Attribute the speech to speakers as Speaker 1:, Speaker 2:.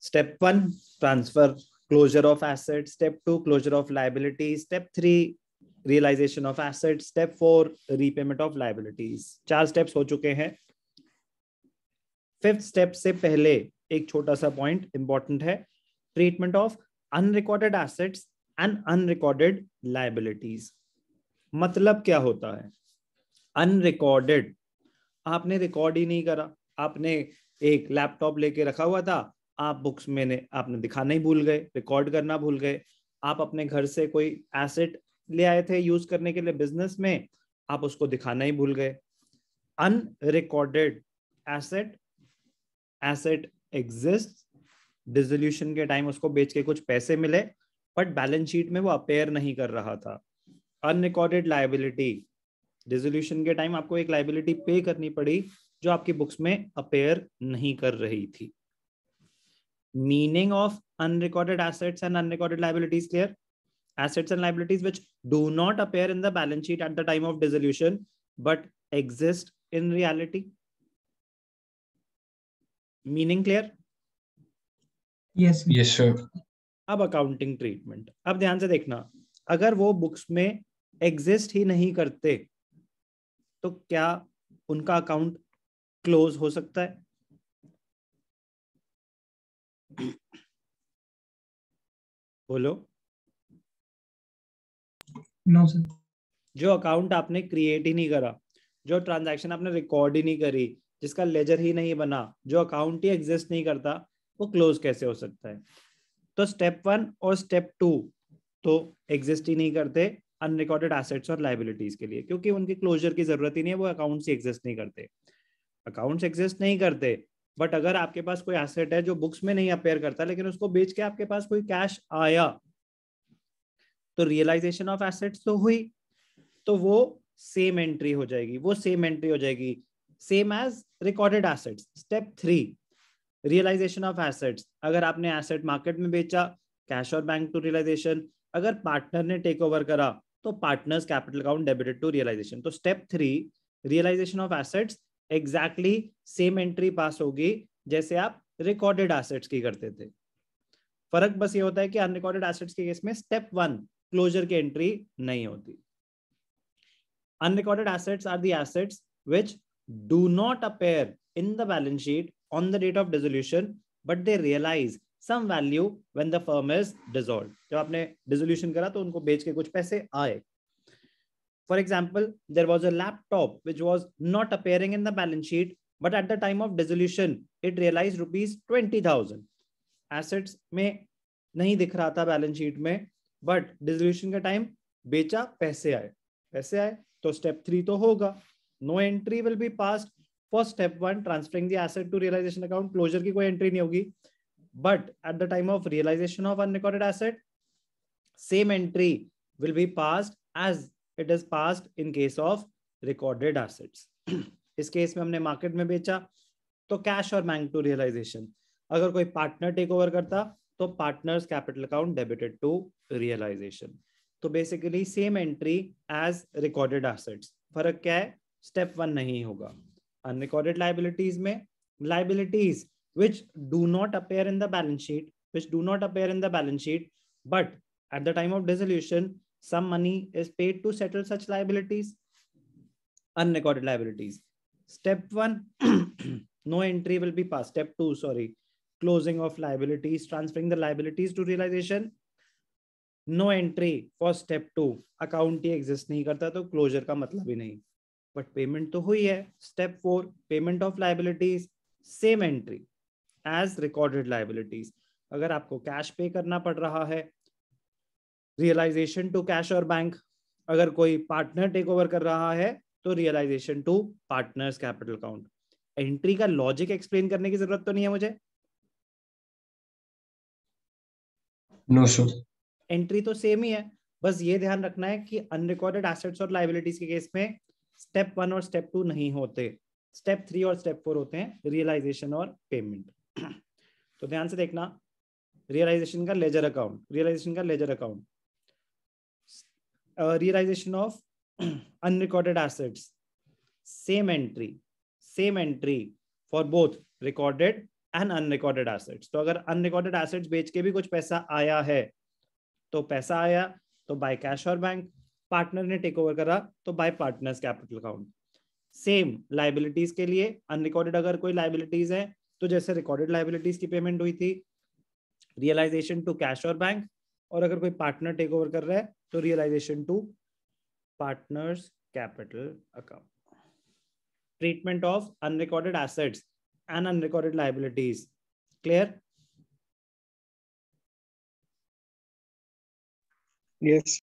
Speaker 1: Step 1 transfer closure of assets. Step 2 closure of liabilities. Step 3 realization of assets. Step 4 repayment of liabilities. char steps ho chuke hain fifth step se pehle ek छोटा sa point important hai treatment of unrecorded assets and unrecorded liabilities मतलब क्या होता है unrecorded आपने record ही नहीं करा आपने एक लैपटॉप लेके रखा हुआ था आप बुक्स मैंने आपने दिखाना ही भूल गए रिकॉर्ड करना भूल गए आप अपने घर से कोई एसेट ले आए थे यूज करने के लिए बिजनेस में आप उसको दिखाना ही भूल गए unrecorded asset asset exist dissolution के टाइम उसको बेच के कुछ पैसे मिले बट बैलेंस शीट में वो अपेयर नहीं कर रहा था अनरिकॉर्डेड लाइबिलिटी डिजोल्यूशन के टाइम आपको एक लाइबिलिटी पे करनी पड़ी जो आपकी बुक्स में अपेयर नहीं कर रही थी meaning of unrecorded assets and unrecorded liabilities clear assets and liabilities which do not appear in the balance sheet at the time of dissolution but exist in reality meaning clear yes yes sir अब accounting treatment अब ध्यान से देखना अगर वो books में exist ही नहीं करते तो क्या उनका अकाउंट क्लोज हो सकता है बोलो नो सर जो अकाउंट आपने क्रिएट ही नहीं करा जो ट्रांजैक्शन आपने रिकॉर्ड ही नहीं करी जिसका लेजर ही नहीं बना जो अकाउंट ही एग्जिस्ट नहीं करता वो क्लोज कैसे हो सकता है तो स्टेप वन और स्टेप टू तो एग्जिस्ट ही नहीं करते अनरिकॉर्डेड एसेट्स और लाइबिलिटीज के लिए क्योंकि उनके क्लोजर की जरूरत ही नहीं है वो अकाउंट्स ही एग्जिस्ट नहीं करते अकाउंट्स एग्जिस्ट नहीं करते बट अगर आपके पास कोई एसेट है जो बुक्स में नहीं अपेयर करता लेकिन उसको बेच के आपके पास कोई कैश आया तो रियलाइजेशन ऑफ एसेट्स तो हुई तो वो सेम एंट्री हो जाएगी वो सेम एंट्री हो जाएगी same as recorded assets step three realization of assets अगर आपने एसेट मार्केट में बेचा कैश और बैंक टू रियलाइजेशन अगर पार्टनर ने टेक ओवर करा तो partners capital account debited to realization तो step three realization of assets exactly same entry pass होगी जैसे आप रिकॉर्डेड एसेट्स की करते थे फर्क बस ये होता है कि अनरिकॉर्डेड एसेट्स के केस में स्टेप वन क्लोजर की एंट्री नहीं होती unrecorded assets are the assets which do not appear in the balance sheet on the date of dissolution but they realize some value when the firm is dissolve जब आपने dissolution करा तो उनको बेच के कुछ पैसे आए For example, there was a laptop which was not appearing in the balance sheet, but at the time of dissolution, it realized rupees 20,000. Assets में नहीं दिख रहा था बैलेंस शीट में बट डिजोल्यूशन का टाइम बेचा पैसे आए पैसे आए तो स्टेप थ्री तो होगा no entry will be pass for step one transferring the asset to realization account closure की कोई एंट्री नहीं होगी but at the time of realization of unrecorded asset same entry will be passed as it is passed in case of recorded assets इस केस में हमने market में बेचा तो कैश और बैंक टू रियलाइजेशन अगर कोई पार्टनर टेक ओवर करता तो partners capital account debited to realization तो basically same entry as recorded assets फर्क क्या है स्टेप वन नहीं होगा अनरिकॉर्डेड लाइबिलिटीज में liabilities which do not appear in the balance sheet which do not appear in the balance sheet but at the time of dissolution some money is paid to settle such liabilities unrecorded liabilities step 1 no entry will be passed step 2 sorry closing of liabilities transferring the liabilities to realization no entry for step 2 account hi exist nahi karta to closure ka matlab hi nahi but payment to hui hai step 4 payment of liabilities same entry as recorded liabilities agar aapko cash pay karna pad raha hai realization to cash और bank अगर कोई partner take over कर रहा है तो realization to partners capital account entry का logic explain करने की जरूरत तो नहीं है मुझे नो no, एंट्री तो सेम ही है बस ये ध्यान रखना है कि अनरिकॉर्डेड एसेट्स और लाइबिलिटीज के केस में स्टेप वन और स्टेप टू नहीं होते स्टेप थ्री और स्टेप फोर होते हैं रियलाइजेशन और पेमेंट तो ध्यान से देखना रियलाइजेशन का लेजर अकाउंट रियलाइजेशन का ledger account uh, realization of unrecorded assets same entry same entry for both recorded and unrecorded assets तो agar unrecorded assets bech ke bhi kuch paisa aaya hai to paisa aaya to by cash or bank partner ne take over kara to by partners capital account same liabilities के लिए unrecorded अगर कोई liabilities है तो जैसे recorded liabilities की payment हुई थी रियलाइजेशन टू कैश और बैंक और अगर कोई पार्टनर टेक ओवर कर रहा है तो realization to partners capital account treatment of unrecorded assets and unrecorded liabilities clear yes yes.